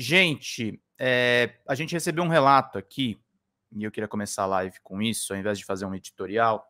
Gente, é, a gente recebeu um relato aqui, e eu queria começar a live com isso, ao invés de fazer um editorial,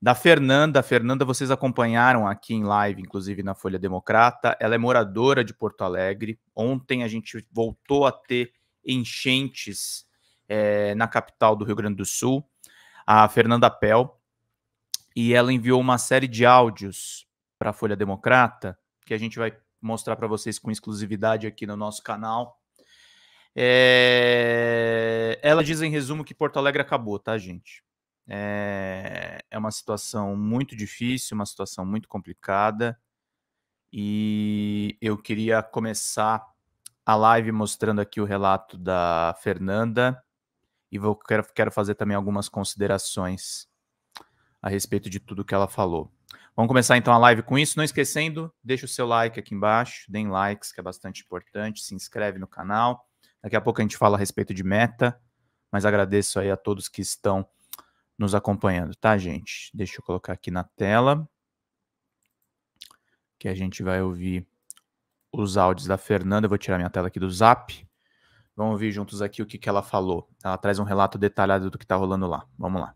da Fernanda. Fernanda, vocês acompanharam aqui em live, inclusive na Folha Democrata. Ela é moradora de Porto Alegre. Ontem a gente voltou a ter enchentes é, na capital do Rio Grande do Sul. A Fernanda Pell. E ela enviou uma série de áudios para a Folha Democrata, que a gente vai mostrar para vocês com exclusividade aqui no nosso canal. É... Ela diz em resumo que Porto Alegre acabou, tá, gente? É... é uma situação muito difícil, uma situação muito complicada. E eu queria começar a live mostrando aqui o relato da Fernanda e vou, quero, quero fazer também algumas considerações a respeito de tudo que ela falou. Vamos começar então a live com isso. Não esquecendo, deixa o seu like aqui embaixo, deem likes, que é bastante importante, se inscreve no canal. Daqui a pouco a gente fala a respeito de meta, mas agradeço aí a todos que estão nos acompanhando, tá, gente? Deixa eu colocar aqui na tela, que a gente vai ouvir os áudios da Fernanda. Eu vou tirar minha tela aqui do zap. Vamos ouvir juntos aqui o que, que ela falou. Ela traz um relato detalhado do que está rolando lá. Vamos lá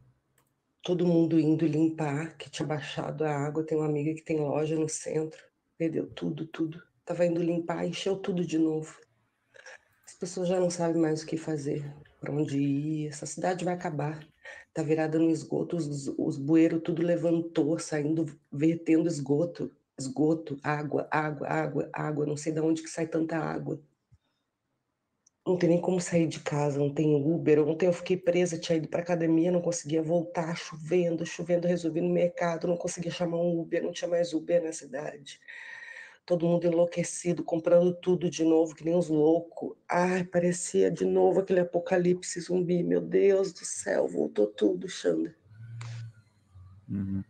todo mundo indo limpar, que tinha baixado a água. Tem uma amiga que tem loja no centro, perdeu tudo, tudo. Tava indo limpar, encheu tudo de novo. As pessoas já não sabem mais o que fazer, para onde ir. Essa cidade vai acabar. Tá virada no esgoto, os, os bueiros tudo levantou, saindo, vertendo esgoto, esgoto, água, água, água, água. Não sei de onde que sai tanta água não tem nem como sair de casa, não tem Uber. Ontem eu fiquei presa, tinha ido para academia, não conseguia voltar, chovendo, chovendo, resolvi no mercado, não conseguia chamar um Uber, não tinha mais Uber na cidade. Todo mundo enlouquecido, comprando tudo de novo, que nem uns loucos. Ai, parecia de novo aquele apocalipse zumbi. Meu Deus do céu, voltou tudo, Xander. Uhum.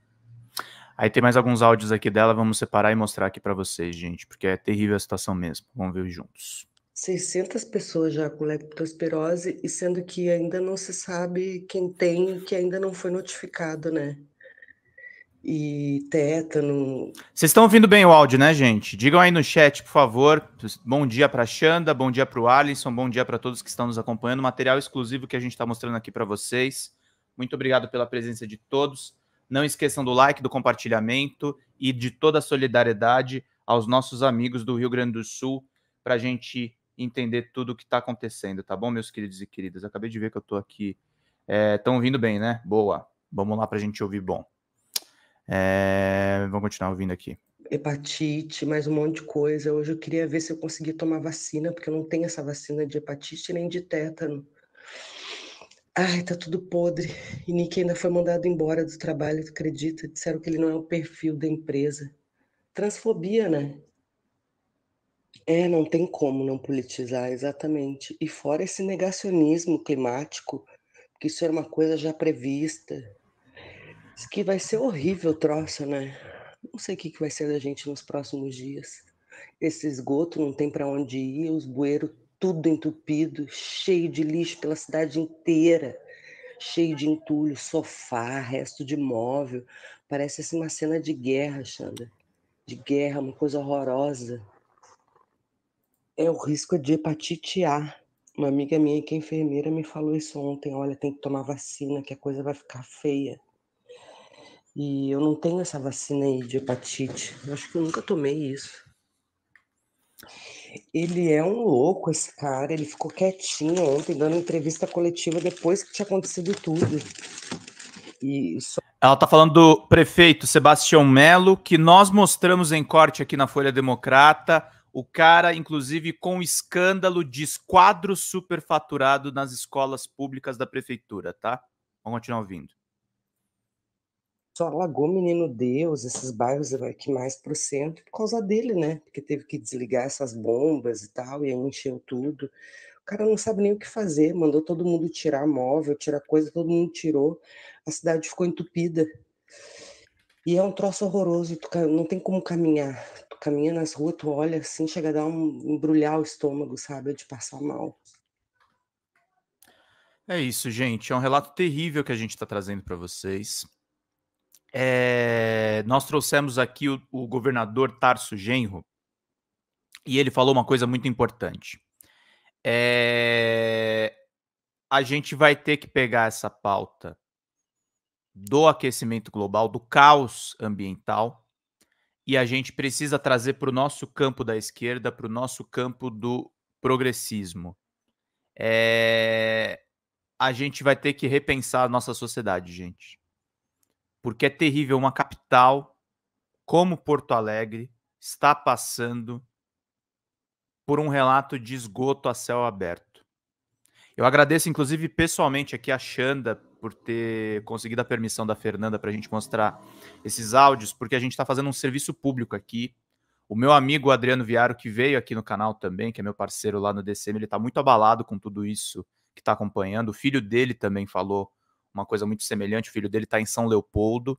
Aí tem mais alguns áudios aqui dela, vamos separar e mostrar aqui para vocês, gente, porque é terrível a situação mesmo. Vamos ver juntos. 600 pessoas já com leptospirose, e sendo que ainda não se sabe quem tem, que ainda não foi notificado, né? E tétano. Vocês estão ouvindo bem o áudio, né, gente? Digam aí no chat, por favor. Bom dia para Xanda, bom dia para o Alisson, bom dia para todos que estão nos acompanhando. Material exclusivo que a gente está mostrando aqui para vocês. Muito obrigado pela presença de todos. Não esqueçam do like, do compartilhamento e de toda a solidariedade aos nossos amigos do Rio Grande do Sul para a gente entender tudo o que está acontecendo, tá bom, meus queridos e queridas? acabei de ver que eu estou aqui. Estão é, ouvindo bem, né? Boa. Vamos lá para a gente ouvir bom. É, vamos continuar ouvindo aqui. Hepatite, mais um monte de coisa. Hoje eu queria ver se eu consegui tomar vacina, porque eu não tenho essa vacina de hepatite nem de tétano. Ai, tá tudo podre. E Nick ainda foi mandado embora do trabalho, tu acredita? Disseram que ele não é o perfil da empresa. Transfobia, né? É, não tem como não politizar, exatamente. E fora esse negacionismo climático, que isso era uma coisa já prevista. Isso que vai ser horrível troço, né? Não sei o que, que vai ser da gente nos próximos dias. Esse esgoto não tem para onde ir, os bueiros tudo entupido, cheio de lixo pela cidade inteira, cheio de entulho, sofá, resto de móvel. Parece assim uma cena de guerra, Xanda. De guerra, uma coisa horrorosa. É o risco é de hepatite A. Uma amiga minha que é enfermeira me falou isso ontem. Olha, tem que tomar vacina, que a coisa vai ficar feia. E eu não tenho essa vacina aí de hepatite. Eu acho que eu nunca tomei isso. Ele é um louco, esse cara. Ele ficou quietinho ontem, dando entrevista coletiva depois que tinha acontecido tudo. E só... Ela está falando do prefeito Sebastião Melo, que nós mostramos em corte aqui na Folha Democrata o cara, inclusive, com escândalo de esquadro superfaturado nas escolas públicas da prefeitura, tá? Vamos continuar ouvindo. Só alagou Menino Deus, esses bairros que mais para o centro, por causa dele, né? Porque teve que desligar essas bombas e tal, e aí encheu tudo. O cara não sabe nem o que fazer, mandou todo mundo tirar móvel, tirar coisa, todo mundo tirou. A cidade ficou entupida e é um troço horroroso, e tu não tem como caminhar. Tu caminha nas ruas, tu olha assim, chega a dar um embrulhar o estômago, sabe? De passar mal. É isso, gente. É um relato terrível que a gente está trazendo para vocês. É... Nós trouxemos aqui o, o governador Tarso Genro e ele falou uma coisa muito importante. É... A gente vai ter que pegar essa pauta do aquecimento global, do caos ambiental, e a gente precisa trazer para o nosso campo da esquerda, para o nosso campo do progressismo. É... A gente vai ter que repensar a nossa sociedade, gente. Porque é terrível uma capital como Porto Alegre está passando por um relato de esgoto a céu aberto. Eu agradeço, inclusive, pessoalmente aqui a Xanda por ter conseguido a permissão da Fernanda para a gente mostrar esses áudios, porque a gente está fazendo um serviço público aqui. O meu amigo Adriano Viaro, que veio aqui no canal também, que é meu parceiro lá no DCM, ele está muito abalado com tudo isso que está acompanhando. O filho dele também falou uma coisa muito semelhante. O filho dele está em São Leopoldo.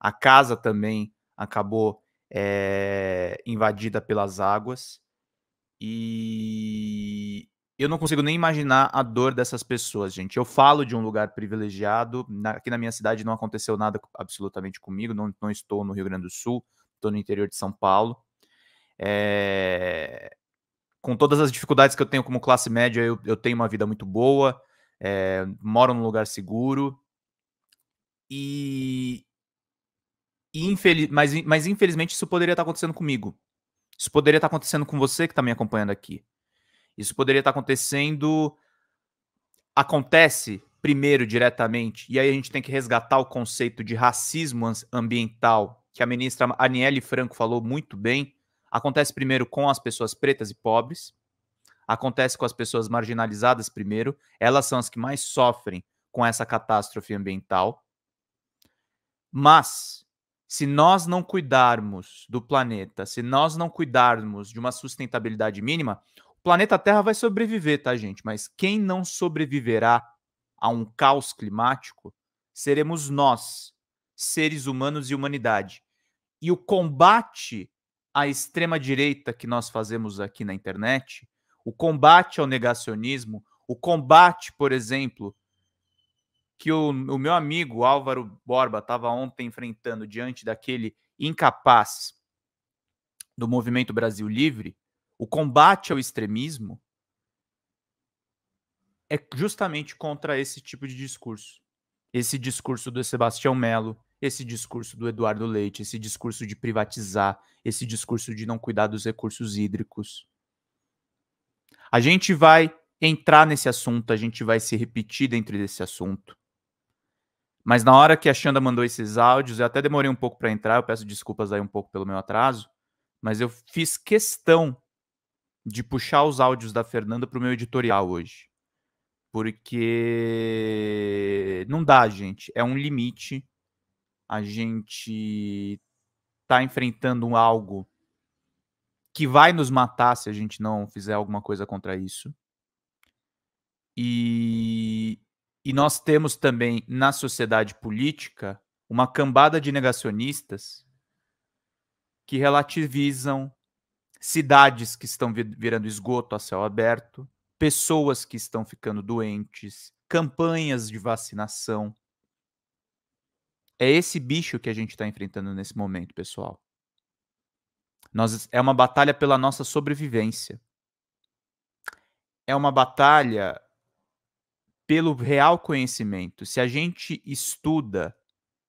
A casa também acabou é, invadida pelas águas. E, eu não consigo nem imaginar a dor dessas pessoas, gente. Eu falo de um lugar privilegiado, na, aqui na minha cidade não aconteceu nada absolutamente comigo, não, não estou no Rio Grande do Sul, estou no interior de São Paulo. É... Com todas as dificuldades que eu tenho como classe média, eu, eu tenho uma vida muito boa, é... moro num lugar seguro. E. e infeliz... mas, mas infelizmente isso poderia estar acontecendo comigo. Isso poderia estar acontecendo com você que está me acompanhando aqui. Isso poderia estar tá acontecendo. Acontece primeiro diretamente, e aí a gente tem que resgatar o conceito de racismo ambiental, que a ministra Aniele Franco falou muito bem. Acontece primeiro com as pessoas pretas e pobres, acontece com as pessoas marginalizadas primeiro, elas são as que mais sofrem com essa catástrofe ambiental. Mas se nós não cuidarmos do planeta, se nós não cuidarmos de uma sustentabilidade mínima, planeta Terra vai sobreviver, tá, gente? Mas quem não sobreviverá a um caos climático seremos nós, seres humanos e humanidade. E o combate à extrema-direita que nós fazemos aqui na internet, o combate ao negacionismo, o combate, por exemplo, que o, o meu amigo Álvaro Borba estava ontem enfrentando diante daquele incapaz do Movimento Brasil Livre, o combate ao extremismo é justamente contra esse tipo de discurso. Esse discurso do Sebastião Melo, esse discurso do Eduardo Leite, esse discurso de privatizar, esse discurso de não cuidar dos recursos hídricos. A gente vai entrar nesse assunto, a gente vai se repetir dentro desse assunto. Mas na hora que a Xanda mandou esses áudios, eu até demorei um pouco para entrar, eu peço desculpas aí um pouco pelo meu atraso, mas eu fiz questão de puxar os áudios da Fernanda para o meu editorial hoje. Porque não dá, gente. É um limite. A gente está enfrentando algo que vai nos matar se a gente não fizer alguma coisa contra isso. E, e nós temos também na sociedade política uma cambada de negacionistas que relativizam cidades que estão virando esgoto a céu aberto, pessoas que estão ficando doentes, campanhas de vacinação. É esse bicho que a gente está enfrentando nesse momento, pessoal. Nós, é uma batalha pela nossa sobrevivência. É uma batalha pelo real conhecimento. Se a gente estuda,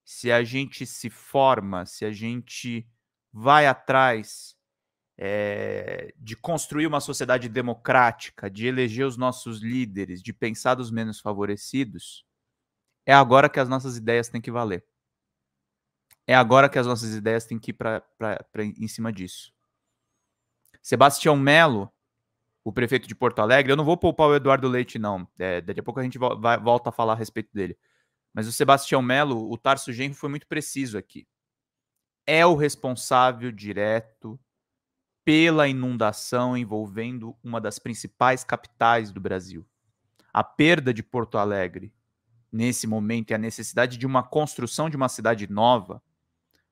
se a gente se forma, se a gente vai atrás é, de construir uma sociedade democrática, de eleger os nossos líderes, de pensar dos menos favorecidos, é agora que as nossas ideias têm que valer. É agora que as nossas ideias têm que ir pra, pra, pra em cima disso. Sebastião Melo, o prefeito de Porto Alegre, eu não vou poupar o Eduardo Leite, não. É, daqui a pouco a gente vo vai, volta a falar a respeito dele. Mas o Sebastião Melo, o Tarso Genro foi muito preciso aqui. É o responsável direto pela inundação envolvendo uma das principais capitais do Brasil. A perda de Porto Alegre, nesse momento, e a necessidade de uma construção de uma cidade nova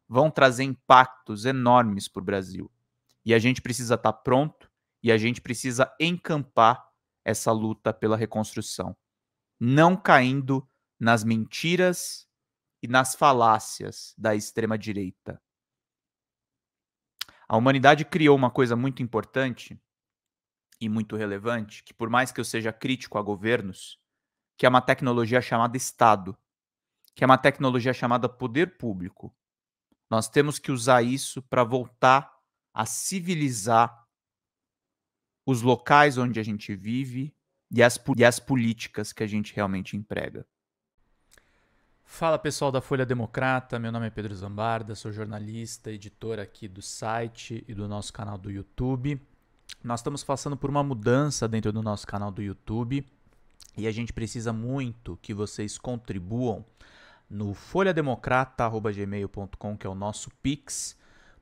vão trazer impactos enormes para o Brasil. E a gente precisa estar tá pronto e a gente precisa encampar essa luta pela reconstrução, não caindo nas mentiras e nas falácias da extrema-direita, a humanidade criou uma coisa muito importante e muito relevante, que por mais que eu seja crítico a governos, que é uma tecnologia chamada Estado, que é uma tecnologia chamada poder público. Nós temos que usar isso para voltar a civilizar os locais onde a gente vive e as, e as políticas que a gente realmente emprega. Fala pessoal da Folha Democrata, meu nome é Pedro Zambarda, sou jornalista, editor aqui do site e do nosso canal do YouTube. Nós estamos passando por uma mudança dentro do nosso canal do YouTube e a gente precisa muito que vocês contribuam no folhademocrata.gmail.com, que é o nosso Pix,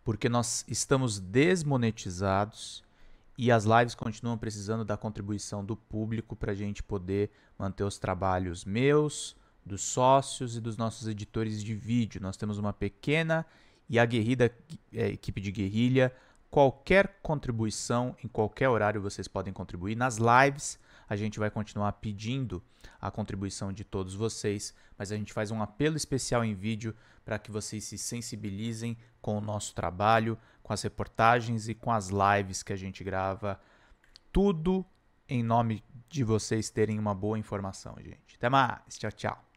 porque nós estamos desmonetizados e as lives continuam precisando da contribuição do público para a gente poder manter os trabalhos meus, dos sócios e dos nossos editores de vídeo. Nós temos uma pequena e aguerrida é, equipe de guerrilha. Qualquer contribuição, em qualquer horário, vocês podem contribuir. Nas lives, a gente vai continuar pedindo a contribuição de todos vocês, mas a gente faz um apelo especial em vídeo para que vocês se sensibilizem com o nosso trabalho, com as reportagens e com as lives que a gente grava. Tudo em nome de vocês terem uma boa informação, gente. Até mais. Tchau, tchau.